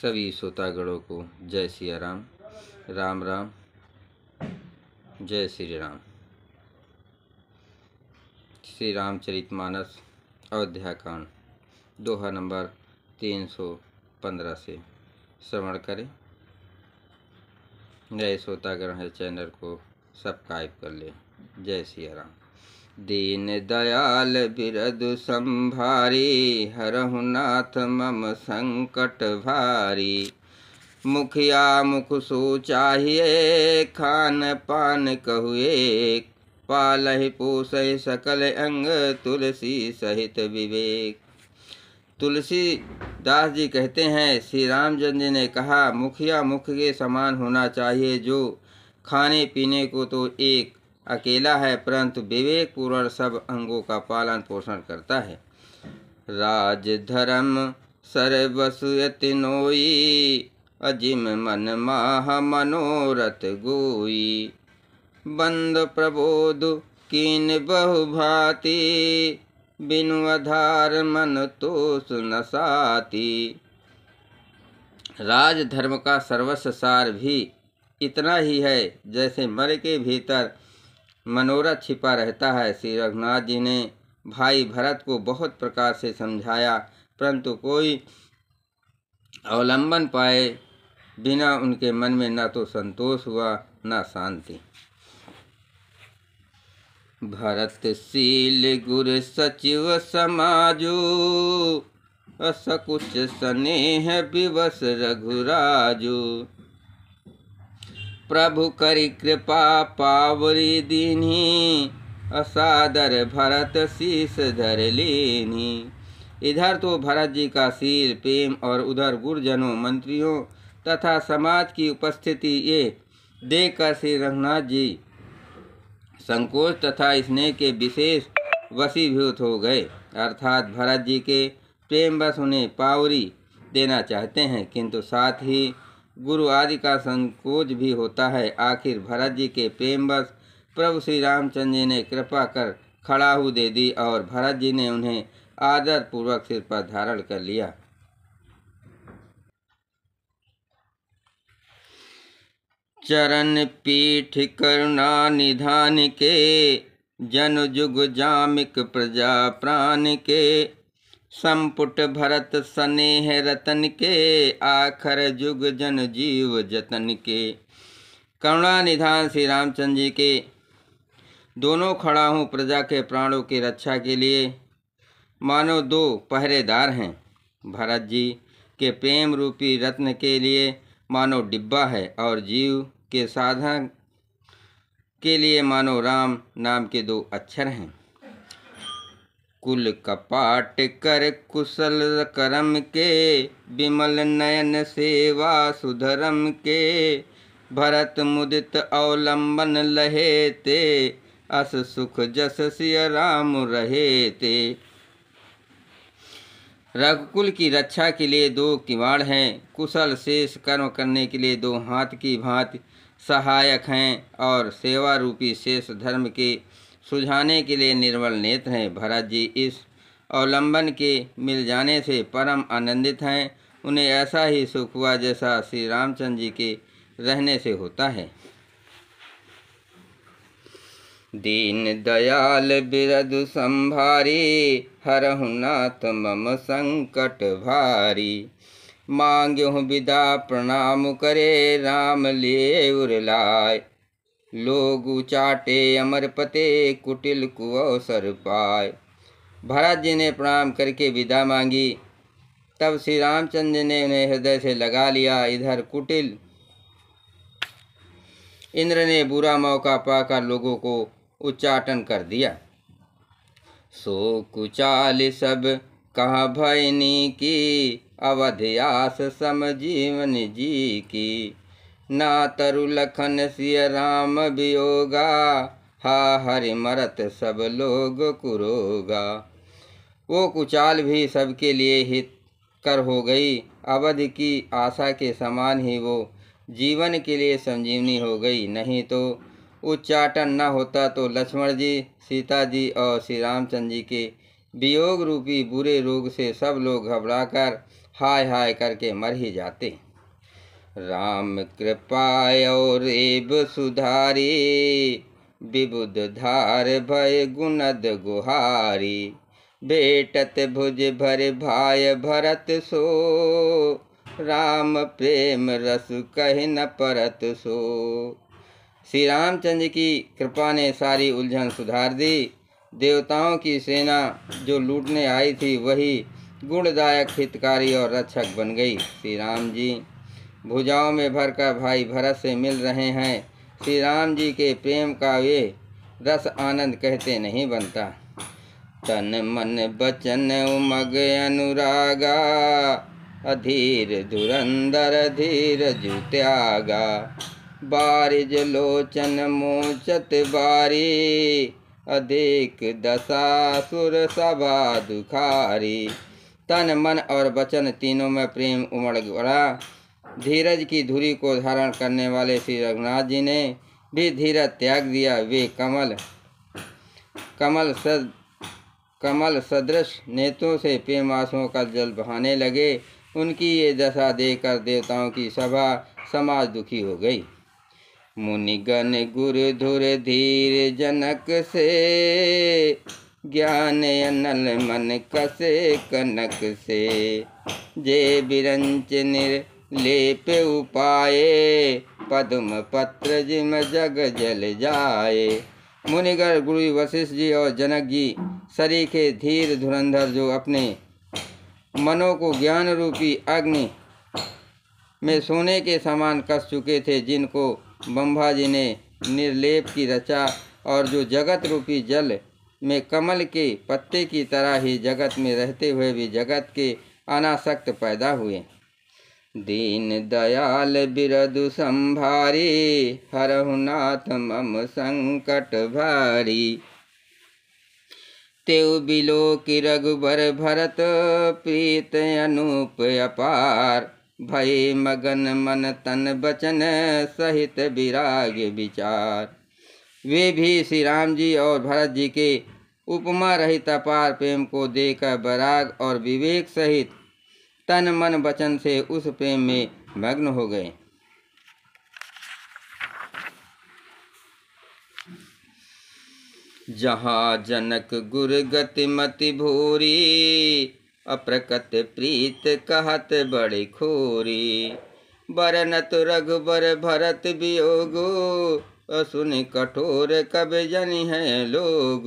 सभी श्रोतागणों को जय सिया राम राम राम जय श्री राम श्री रामचरित मानस अयोध्याकांड दोहा नंबर तीन सौ पंद्रह से श्रवण करें नए श्रोतागण है चैनल को सब्सक्राइब कर लें जय सिया राम दीन दयाल बिरदु संभारी हरहुनाथ मम संकट भारी मुखिया मुख सो चाहिए खान पान कहुए पालह पोसहि सकल अंग तुलसी सहित विवेक तुलसी दास जी कहते हैं श्री रामचंद्र जी ने कहा मुखिया मुख के समान होना चाहिए जो खाने पीने को तो एक अकेला है परंतु विवेक पूर्ण सब अंगों का पालन पोषण करता है राज धर्म सर्वसुयति नोई अजिम मन माह मनोरथ गोई बंद प्रबोध कीन भाति बिनु आधार मन तो सुन साती राज धर्म का सर्वस्व सार भी इतना ही है जैसे मर के भीतर मनोरथ छिपा रहता है श्री रघुनाथ जी ने भाई भरत को बहुत प्रकार से समझाया परंतु कोई अवलंबन पाए बिना उनके मन में न तो संतोष हुआ न शांति भरतशील गुर सचिव समाजो असकुच स्नेह विवश रघुराजू प्रभु करी कृपा पावरी दीनी असादर भरत शीस धर लेनी इधर तो भरत जी का सिर प्रेम और उधर गुरुजनों मंत्रियों तथा समाज की उपस्थिति ये देखकर श्री रघुनाथ जी संकोच तथा स्नेह के विशेष वसीभूत हो गए अर्थात भरत जी के प्रेम बस उन्हें पावरी देना चाहते हैं किंतु साथ ही गुरु आदि का संकोच भी होता है आखिर भरत जी के प्रेमवश प्रभु श्री रामचंद्र जी ने कृपा कर खड़ाहू दे दी और भरत जी ने उन्हें आदरपूर्वक सिर पर धारण कर लिया चरण पीठ करुणा निधान के जन जुग जामिक प्रजा प्राण के संपुट भरत स्नेह रतन के आखर जुग जन जीव जतन के करुणा निधान श्री रामचंद्र जी के दोनों खड़ा हूँ प्रजा के प्राणों की रक्षा के लिए मानो दो पहरेदार हैं भरत जी के प्रेम रूपी रत्न के लिए मानो डिब्बा है और जीव के साधन के लिए मानो राम नाम के दो अक्षर हैं कुल कपाट कर कुशल करम के विमल नयन सेवा सुधरम के भरत मुदित अवलंबन लहे ते अस सुख जस सिय राम रहे ते रघुकुल की रक्षा के लिए दो किवाड़ हैं कुशल शेष कर्म करने के लिए दो हाथ की भांति सहायक हैं और सेवा रूपी शेष धर्म के सुझाने के लिए निर्मल नेत्र हैं भरत जी इस अवलंबन के मिल जाने से परम आनंदित हैं उन्हें ऐसा ही सुख हुआ जैसा श्री रामचंद्र जी के रहने से होता है दीन दयाल बिरद संभारी हुनाथ मम संकट भारी मांग्यो विदा प्रणाम करे राम लिए लाए लोग उचाटे अमर पते कुटिल कुअवसर पाए भरत जी ने प्रणाम करके विदा मांगी तब श्री रामचंद्र ने उन्हें हृदय से लगा लिया इधर कुटिल इंद्र ने बुरा मौका पाकर लोगों को उच्चाटन कर दिया सो कुचाल सब कहा भयनी की अवध्यास सम जीवन जी की ना तरु लखन सिय राम वियोगा हा हरि मरत सब लोग कुरोगा वो कुचाल भी सबके लिए हित कर हो गई अवध की आशा के समान ही वो जीवन के लिए संजीवनी हो गई नहीं तो उच्चाटन न होता तो लक्ष्मण जी सीता जी और श्री रामचंद्र जी के वियोग रूपी बुरे रोग से सब लोग घबराकर हाय हाय करके मर ही जाते राम रेब सुधारी विबुध धार भय गुनद गुहारी बेटत भुज भर भाय भरत सो राम प्रेम रस कह न परत सो श्री रामचंद्र की कृपा ने सारी उलझन सुधार दी देवताओं की सेना जो लूटने आई थी वही गुणदायक हितकारी और रक्षक बन गई श्री राम जी भुजाओं में भर का भाई भरत से मिल रहे हैं श्री राम जी के प्रेम का वे रस आनंद कहते नहीं बनता तन मन बचन उमग अनुरागा अधीर धुरंधर धीर जुत्यागा बारिज लोचन मोचत बारी अधिक दशा सुर सभा दुखारी तन मन और बचन तीनों में प्रेम उमड़ गड़ा धीरज की धुरी को धारण करने वाले श्री रघुनाथ जी ने भी धीरज त्याग दिया वे कमल कमल सद कमल सदृश नेतों से पेमासों का जल बहाने लगे उनकी ये दशा देकर देवताओं की सभा समाज दुखी हो गई मुनिगण गुर धुर धीर जनक से ज्ञान अनल मन कसे कनक से जे बिरंच निर लेप उपाये पद्म पत्र जिम जग जल जाए मुनिगर गुरु वशिष्ठ जी और जनक जी के धीर धुरंधर जो अपने मनों को ज्ञान रूपी अग्नि में सोने के समान कस चुके थे जिनको बम्भा जी ने निर्लेप की रचा और जो जगत रूपी जल में कमल के पत्ते की तरह ही जगत में रहते हुए भी जगत के अनासक्त पैदा हुए दीन दयाल बिरदु संभारी हरहुनाथ मम संकट भारी तेउ बिलो कि रघुबर भरत प्रीत अनूप अपार भय मगन मन तन बचन सहित विराग विचार वे भी श्री राम जी और भरत जी के उपमा रहित अपार प्रेम को देकर बराग और विवेक सहित तन मन वचन से उस प्रेम में मग्न हो गए जहाँ जनक गति मति भूरी अप्रकत प्रीत कहत बड़ी खोरी बरनत रघुबर भरत वियोगो सुन कठोर कब जन है लोग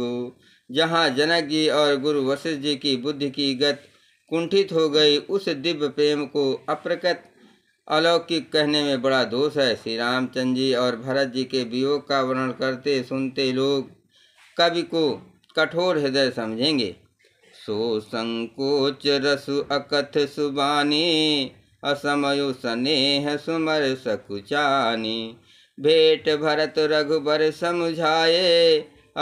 जहाँ जनक जी और गुरु वशिष्ठ जी की बुद्धि की गत कुंठित हो गई उस दिव्य प्रेम को अप्रकृत अलौकिक कहने में बड़ा दोष है श्री रामचंद्र जी और भरत जी के वियोग का वर्णन करते सुनते लोग कवि को कठोर हृदय समझेंगे सो संकोच रसु अकथ सुबानी असमयु स्नेह सुमर सकुचानी भेट भरत रघुबर समझाए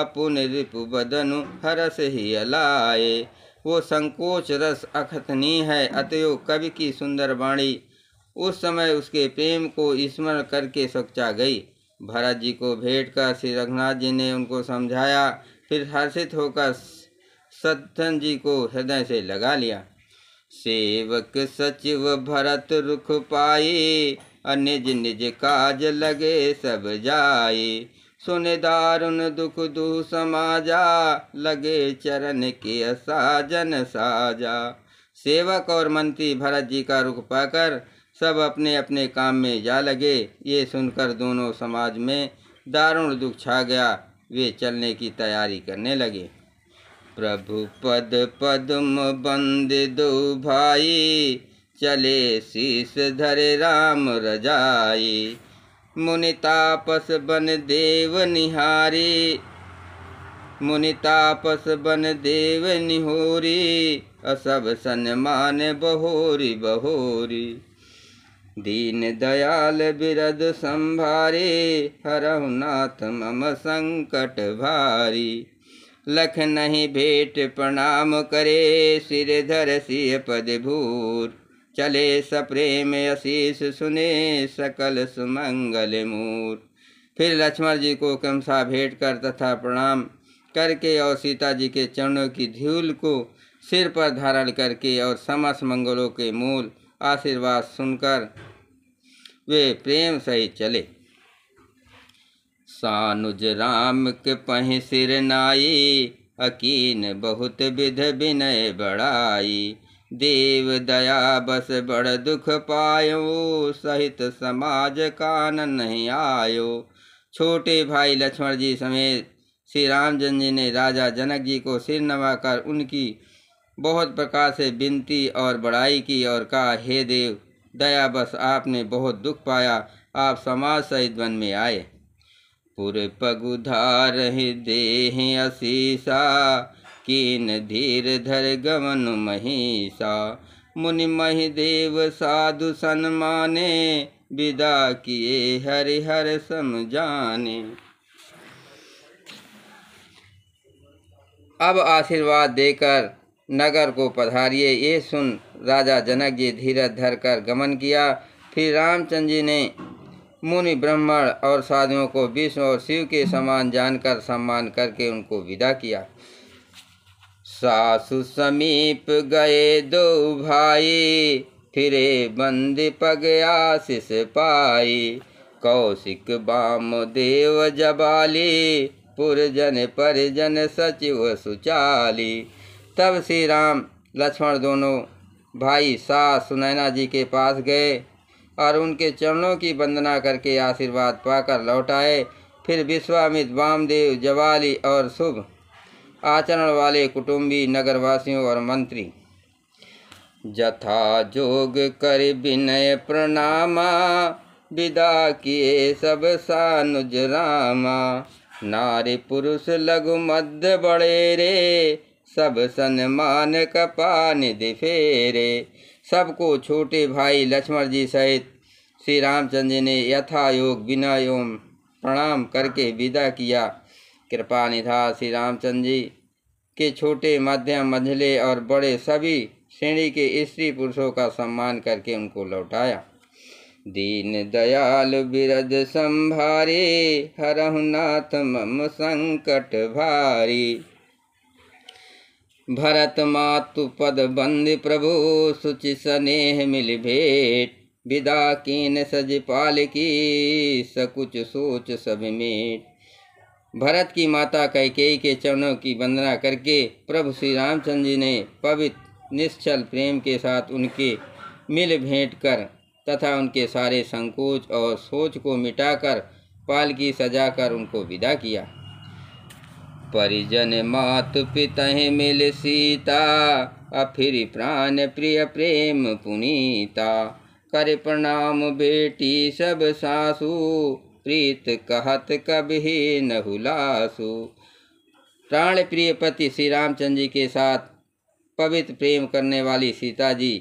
अपुन रिपु बदनु हरस ही अलाए वो संकोच रस अखतनी है अतयो कवि की सुंदर वाणी उस समय उसके प्रेम को स्मरण करके सोचा गई भरत जी को भेंट कर श्री रघुनाथ जी ने उनको समझाया फिर हर्षित होकर सत्यन जी को हृदय से लगा लिया सेवक सचिव भरत रुख पाए निज निज काज लगे सब जाए सुने दारुण दुख दू समाजा लगे चरण के साजन साजा सेवक और मंत्री भरत जी का रुख पाकर सब अपने अपने काम में जा लगे ये सुनकर दोनों समाज में दारुण दुख छा गया वे चलने की तैयारी करने लगे प्रभु पद पद्म बंद दो भाई चले शीस धरे राम रजाई मुनितापस बन देव निहारे मुनितापस बन देव निहोरी असब सन्मान बहोरी बहोरी दीन दयाल बिरद संभारे हरहुनाथ मम संकट भारी लख नहीं भेंट प्रणाम करे सिर धर सिय पद भूर चले सप्रेम अशीष सुने सकल सुमंगल मूर फिर लक्ष्मण जी को कमसा भेंट कर तथा प्रणाम करके और सीता जी के चरणों की धूल को सिर पर धारण करके और समस्त मंगलों के मूल आशीर्वाद सुनकर वे प्रेम सहित चले सानुज राम के पह सिर नाई अकीन बहुत विध विनय बढ़ाई देव दया बस बड़ दुख पायो सहित समाज कान नहीं आयो छोटे भाई लक्ष्मण जी समेत श्री रामचंद जी ने राजा जनक जी को सिर नवाकर उनकी बहुत प्रकार से विनती और बड़ाई की और कहा हे देव दया बस आपने बहुत दुख पाया आप समाज सहित वन में आए पुर पगुधार दे असीसा कीन धीर धर गमनु महिषा मुनि महिदेव साधु सन्माने विदा किए हरिहर समझाने अब आशीर्वाद देकर नगर को पधारिए ये सुन राजा जनक जी धीरज धर कर गमन किया फिर रामचंद्र जी ने मुनि ब्रह्मण और साधुओं को विष्णु और शिव के समान जानकर सम्मान करके उनको विदा किया सासु समीप गए दो भाई फिरे बंद पग आशिष पाई कौशिक बाम देव जबाली पुरजन परिजन सचिव सुचाली तब श्री राम लक्ष्मण दोनों भाई सास सुनैना जी के पास गए और उनके चरणों की वंदना करके आशीर्वाद पाकर लौट आए फिर विश्वामित्र वामदेव जवाली और शुभ आचरण वाले कुटुंबी नगरवासियों और मंत्री जथा जोग कर विनय प्रणामा विदा किए सब सानुज रामा नारी पुरुष लघु मध्य बड़े रे सब सन्मान कपान दिफेरे सबको छोटे भाई लक्ष्मण जी सहित श्री रामचंद्र जी ने यथा योग बिना प्रणाम करके विदा किया कृपा निधा श्री रामचंद्र जी के छोटे मध्यम मंझले और बड़े सभी श्रेणी के स्त्री पुरुषों का सम्मान करके उनको लौटाया दीन दयाल बिरज संभारे हरहुनाथ मम संकट भारी भरत मातु पद बंद प्रभु सुचि स्नेह मिल भेट विदा कीन सज पाल की सकुच सोच सब मेट भरत की माता कैकेयी के चरणों की वंदना करके प्रभु श्री रामचंद्र जी ने पवित्र निश्चल प्रेम के साथ उनके मिल भेंट कर तथा उनके सारे संकोच और सोच को मिटाकर पालकी सजा कर उनको विदा किया परिजन मात पितह मिल सीता अफिर प्राण प्रिय प्रेम पुनीता कर प्रणाम बेटी सब सासू प्रीत कहत कभी न हुलासु प्राण प्रिय पति श्री रामचंद्र जी के साथ पवित्र प्रेम करने वाली सीता जी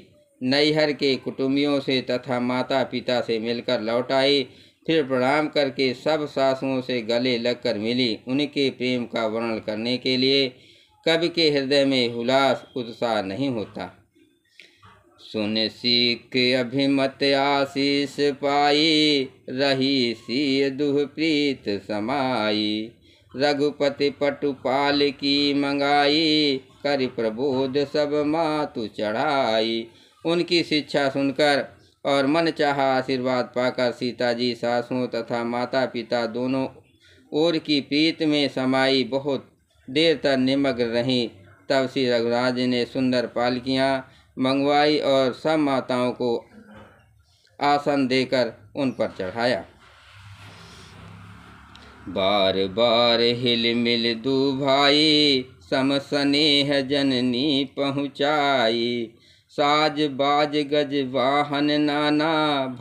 नैहर के कुटुंबियों से तथा माता पिता से मिलकर लौट आई फिर प्रणाम करके सब सासुओं से गले लगकर मिली उनके प्रेम का वर्णन करने के लिए कवि के हृदय में हुलास उत्साह नहीं होता सुन सीख अभिमत आशीष पाई रही सी दुह प्रीत समाई रघुपति पटुपाल की मंगाई कर प्रबोध सब मातु चढ़ाई उनकी शिक्षा सुनकर और मन चाह आशीर्वाद पाकर सीता जी सासुओं तथा माता पिता दोनों ओर की प्रीत में समाई बहुत देर तक निमग्न रहीं तब श्री रघुराज ने सुंदर पालकियाँ मंगवाई और सब माताओं को आसन देकर उन पर चढ़ाया बार बार हिल मिल दू भाई सम स्नेह जननी पहुँचाई साज बाज गज वाहन नाना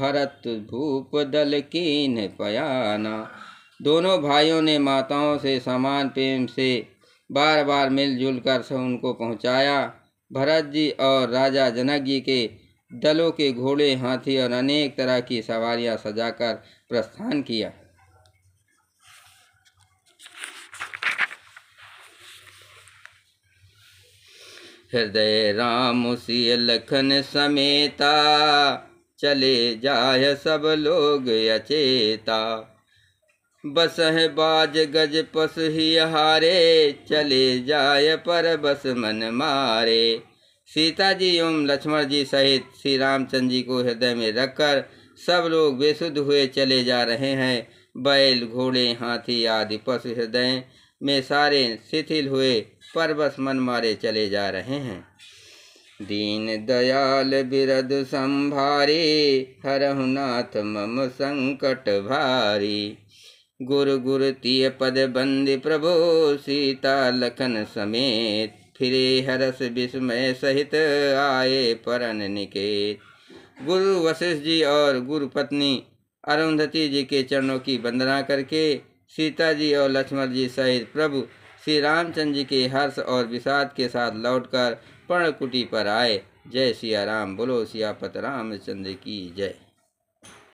भरत भूप दल कीन पयाना दोनों भाइयों ने माताओं से समान प्रेम से बार बार मिलजुल कर उनको पहुँचाया भरत जी और राजा जनक जी के दलों के घोड़े हाथी और अनेक तरह की सवारियां सजाकर प्रस्थान किया हृदय राम सिय लखन समेता चले जाय सब लोग अचेता बस है बाज गज पस ही हारे चले जाय पर बस मन मारे सीता जी एवं लक्ष्मण जी सहित श्री रामचंद्र जी को हृदय में रखकर सब लोग बेसुद हुए चले जा रहे हैं बैल घोड़े हाथी आदि पशु हृदय में सारे शिथिल हुए पर बस मन मारे चले जा रहे हैं दीन दयाल बिरद हर हरहुनाथ मम संकट भारी गुरु गुरु तिय पद बंदी प्रभो सीता लखन समेत फिरे हरस विस्मय सहित आए परन निकेत गुरु वशिष्ठ जी और गुरु पत्नी अरुंधति जी के चरणों की वंदना करके सीता जी और लक्ष्मण जी सहित प्रभु श्री रामचंद्र जी के हर्ष और विषाद के साथ लौटकर पर्णकुटी पर आए जय सिया राम बोलो सियापत रामचंद्र की जय